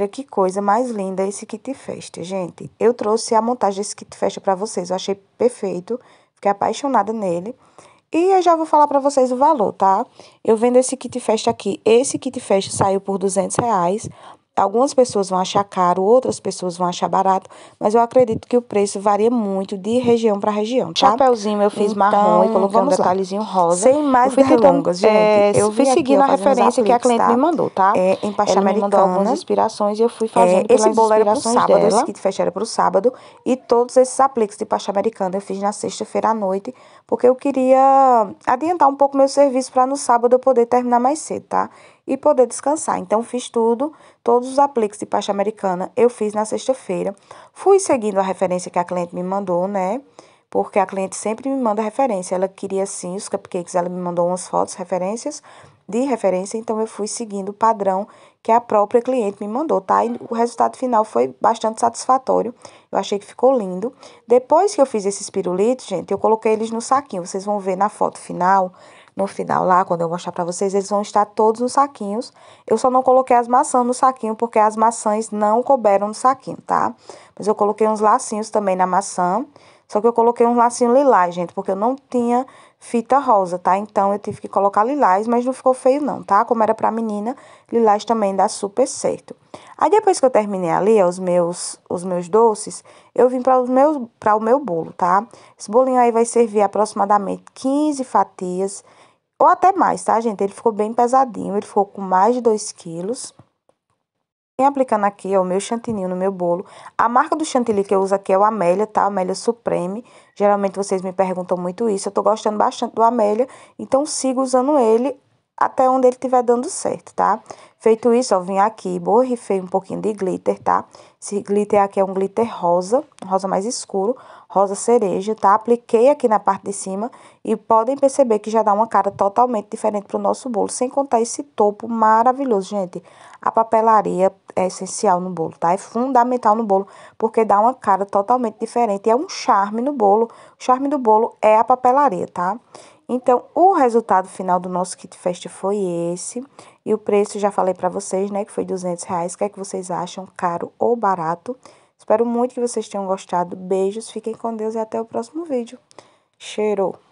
Olha que coisa mais linda esse kit festa, gente. Eu trouxe a montagem desse kit festa para vocês, eu achei perfeito, fiquei apaixonada nele. E eu já vou falar para vocês o valor, tá? Eu vendo esse kit festa aqui, esse kit festa saiu por 200 reais, Tá, algumas pessoas vão achar caro, outras pessoas vão achar barato, mas eu acredito que o preço varia muito de região para região, tá? Chapeuzinho eu fiz então, marrom e então, coloquei um detalhezinho lá. rosa. Sem mais delongas, então, gente. É, eu fui seguindo a referência que a cliente tá? me mandou, tá? É, em pasta Ela americana. mandou algumas inspirações e eu fui é, fazendo é, Esse bolo era pro sábado, dela. esse kit fechado era pro sábado. E todos esses apliques de pasta americana eu fiz na sexta-feira à noite, porque eu queria adiantar um pouco meu serviço para no sábado eu poder terminar mais cedo, tá? e poder descansar. Então, fiz tudo, todos os apliques de pasta americana eu fiz na sexta-feira. Fui seguindo a referência que a cliente me mandou, né? Porque a cliente sempre me manda referência. Ela queria sim os cupcakes, ela me mandou umas fotos, referências de referência, então eu fui seguindo o padrão que a própria cliente me mandou, tá? E o resultado final foi bastante satisfatório. Eu achei que ficou lindo. Depois que eu fiz esses pirulitos, gente, eu coloquei eles no saquinho. Vocês vão ver na foto final no final lá, quando eu mostrar para vocês, eles vão estar todos nos saquinhos. Eu só não coloquei as maçãs no saquinho, porque as maçãs não couberam no saquinho, tá? Mas eu coloquei uns lacinhos também na maçã, só que eu coloquei um lacinho lilás, gente, porque eu não tinha fita rosa, tá? Então, eu tive que colocar lilás, mas não ficou feio não, tá? Como era pra menina, lilás também dá super certo. Aí depois que eu terminei ali é os meus, os meus doces, eu vim para o meu bolo, tá? Esse bolinho aí vai servir aproximadamente 15 fatias, ou até mais, tá, gente? Ele ficou bem pesadinho, ele ficou com mais de 2 quilos. E aplicando aqui ó, o meu chantininho no meu bolo. A marca do chantilly que eu uso aqui é o Amélia, tá? Amélia Supreme. Geralmente vocês me perguntam muito isso. Eu tô gostando bastante do Amélia, então sigo usando ele até onde ele estiver dando certo, tá? Feito isso, eu vim aqui, borrifei um pouquinho de glitter, tá? Esse glitter aqui é um glitter rosa, rosa mais escuro, rosa cereja, tá? Apliquei aqui na parte de cima e podem perceber que já dá uma cara totalmente diferente pro nosso bolo, sem contar esse topo maravilhoso, gente. A papelaria é essencial no bolo, tá? É fundamental no bolo, porque dá uma cara totalmente diferente, e é um charme no bolo. O charme do bolo é a papelaria, tá? Então, o resultado final do nosso kit festa foi esse. E o preço, já falei para vocês, né, que foi 200 reais. O que é que vocês acham, caro ou barato? Espero muito que vocês tenham gostado. Beijos, fiquem com Deus e até o próximo vídeo. cheirou